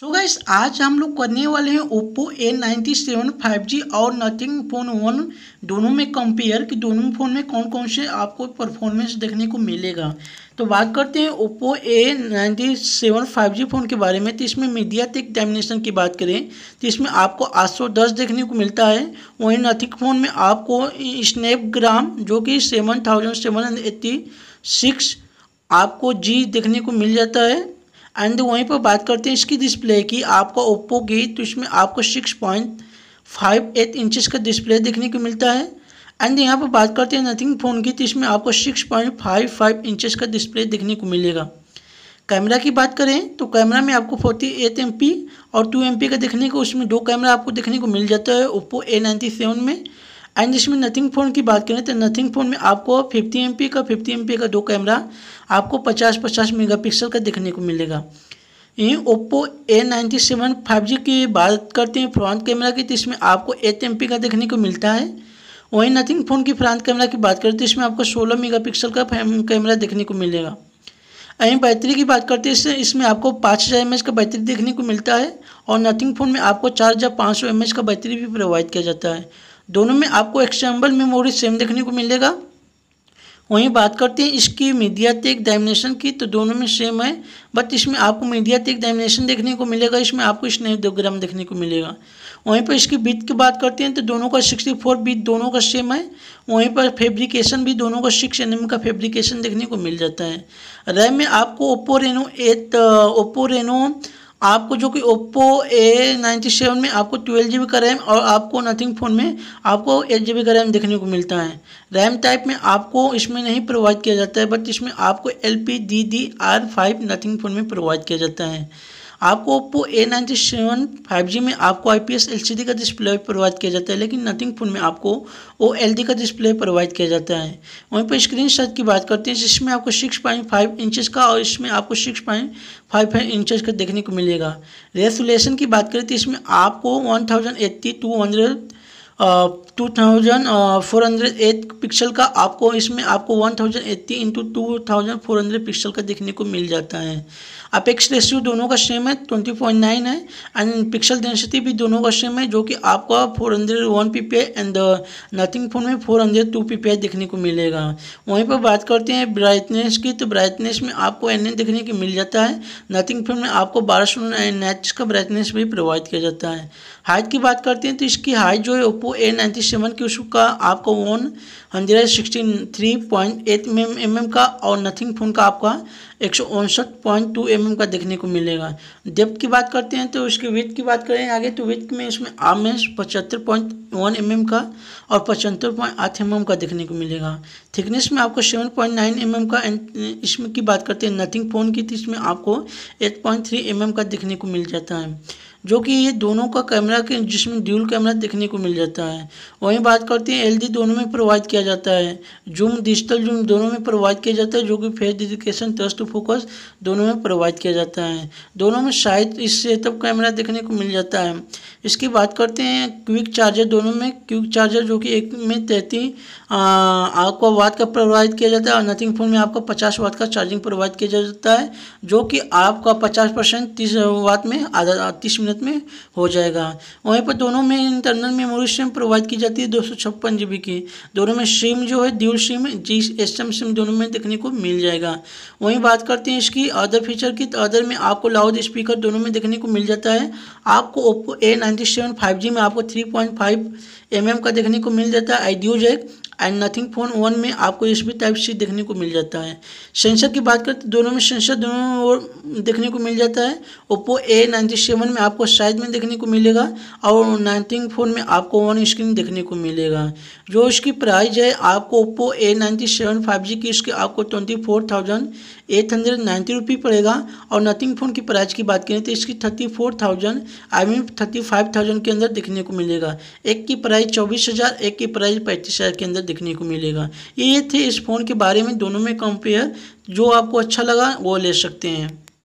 so guys आज हम लोग करने वाले हैं Oppo A ninety seven five G और नथिंग फ़ोन वन दोनों में कंपेयर कि दोनों फ़ोन में कौन कौन से आपको परफॉर्मेंस देखने को मिलेगा तो बात करते हैं Oppo A ninety seven five G phone के बारे में तो इसमें मीडिया टेक डेमिनेशन की बात करें तो इसमें आपको आठ सौ दस देखने को मिलता है वहीं नथिंग फ़ोन में आपको स्नैपग्राम जो कि seven thousand seven hundred eighty six आपको जी देखने को मिल जाता है एंड वहीं पर बात करते हैं इसकी डिस्प्ले की आपका ओप्पो की तो इसमें आपको six point five eight inches का डिस्प्ले देखने को मिलता है एंड यहाँ पर बात करते हैं नथिंग फ़ोन की तो इसमें आपको six point five five inches का डिस्प्ले देखने को मिलेगा कैमरा की बात करें तो कैमरा में आपको फोर्टी एट एम पी और टू एम पी का देखने को उसमें दो कैमरा आपको देखने को मिल जाता है ओप्पो ए नाइन्टी सेवन में एंड जिसमें नथिंग फ़ोन की बात करें तो नथिंग फ़ोन में आपको 50 एम का 50 एम का दो कैमरा आपको 50-50 मेगापिक्सल का देखने को मिलेगा यहीं Oppo A ninety seven five G की बात करते हैं फ्रंट कैमरा की तो इसमें आपको एट एम का देखने को मिलता है वहीं नथिंग फ़ोन की फ्रंट कैमरा की बात करें तो इसमें आपको सोलह पिक्सल का कैमरा देखने को मिलेगा यहीं बैटरी की बात करते हैं इसमें आपको पाँच हज़ार एम का बैटरी देखने को मिलता है और नथिंग फ़ोन में आपको चार हज़ार पाँच सौ एम का बैटरी भी प्रोवाइड किया जाता है दोनों में आपको एक्सटेम्बल मेमोरी सेम देखने को मिलेगा वहीं बात करते हैं इसकी मीडिया मीडियाटेक डायमिनेशन की तो दोनों में सेम है बट इसमें आपको मीडिया तेक डायमिनेशन देखने को मिलेगा इसमें आपको ग्राम देखने को मिलेगा वहीं पर इसकी बीट की बात करते हैं तो दोनों का सिक्सटी फोर बीट दोनों का सेम है वहीं पर फेब्रिकेशन भी दोनों का सिक्स एन का फेब्रिकेशन देखने को मिल जाता है रैम में आपको Oppo Reno eight Oppo Reno आपको जो कि ओप्पो ए नाइन्टी सेवन में आपको ट्वेल्व जी बी का रैम और आपको नथिंग फ़ोन में आपको एट जी बी का रैम देखने को मिलता है रैम टाइप में आपको इसमें नहीं प्रोवाइड किया जाता है बट इसमें आपको L P D D R five nothing phone में प्रोवाइड किया जाता है आपको Oppo A ninety seven five G में आपको I P S L C D का डिस्प्ले प्रोवाइड किया जाता है लेकिन नथिंग फोन में आपको ओ एल डी का डिस्प्ले प्रोवाइड किया जाता है वहीं पर स्क्रीन साइज की बात करते हैं जिसमें आपको सिक्स पॉइंट फाइव इंचज़ का और इसमें आपको six point five five inches का देखने को मिलेगा रेसोलेशन की बात करें तो इसमें आपको one thousand eighty two hundred two thousand four hundred eight pixel का आपको इसमें आपको one thousand eighty into two thousand four hundred pixel का देखने को मिल जाता है अपेक्स रेशियो दोनों का सेम है ट्वेंटी पॉइंट नाइन है एंड पिक्सल डेंसिटी भी दोनों का सेम है जो कि आपका four hundred one P P and nothing phone में four hundred two P P देखने को मिलेगा वहीं पर बात करते हैं ब्राइटनेस की तो ब्राइटनेस में आपको एन देखने को मिल जाता है नथिंग फोन में आपको बारह सौ नाइट्स का ब्राइटनेस भी प्रोवाइड किया जाता है हाइट की बात करते हैं तो इसकी हाइट जो है ओप्पो ए नाइन्टी सेवन की उसका आपको one hundred sixty three point eight M M का और नथिंग फ़ोन का आपका एक सौ उनसठ पॉइंट टू एम एम का देखने को मिलेगा डेप्थ की बात करते हैं तो उसकी विथ की बात करें आगे तो विथ में इसमें आम एस पचहत्तर पॉइंट वन एम एम का और पचहत्तर पॉइंट आठ एम mm एम का देखने को मिलेगा थिकनेस में आपको seven point nine M M का uh, इसमें की बात करते हैं नथिंग फ़ोन की तो इसमें आपको eight point three M M का देखने को मिल जाता है जो कि ये दोनों का कैमरा के जिसमें ड्यूल कैमरा देखने को मिल जाता है वहीं बात करते हैं एलडी दोनों में प्रोवाइड किया जाता है जूम डिजिटल जूम दोनों में प्रोवाइड किया जाता है जो कि फेस डिडिकेशन थ्रस्ट फोकस दोनों में प्रोवाइड किया जाता है दोनों में शायद इस सेटअप कैमरा देखने को मिल जाता है इसकी बात करते हैं क्विक चार्जर दोनों में क्विक चार्जर जो कि एक में तैती आपको वाद का प्रोवाइड किया जाता है और नथिंग फोन में आपको पचास वाद का चार्जिंग प्रोवाइड किया जाता है जो कि आपका पचास परसेंट तीस वाट में आधा तीस मिनट में हो जाएगा वहीं पर दोनों में इंटरनल मेमोरी सिम प्रोवाइड की जाती है दो सौ छप्पन जी बी की दोनों में सिम जो है dual SIM G S M SIM दोनों में देखने को मिल जाएगा वहीं बात करते हैं इसकी अदर फीचर की तो अदर में आपको लाउड स्पीकर दोनों में देखने को मिल जाता है आपको Oppo A ninety seven five G में आपको three point five M M का देखने को मिल जाता है audio jack and nothing phone one में आपको एस टाइप सी देखने को मिल जाता है सेंसर की बात करें तो दोनों में सेंसर दोनों और देखने को मिल जाता है ओप्पो ए नाइन्टी सेवन में आपको साइज में देखने को मिलेगा और नाइन्टीन फोन में आपको वन स्क्रीन देखने को मिलेगा जो इसकी प्राइस है आपको Oppo A ninety seven five G की इसकी आपको twenty four thousand eight hundred ninety rupee पड़ेगा और नथिंग फ़ोन की प्राइस की बात करें तो इसकी thirty four thousand I mean thirty five thousand के अंदर देखने को मिलेगा एक की प्राइस चौबीस हज़ार एक की प्राइस पैंतीस हज़ार के अंदर देखने को मिलेगा ये थे इस फ़ोन के बारे में दोनों में कंपेयर जो आपको अच्छा लगा वो ले सकते हैं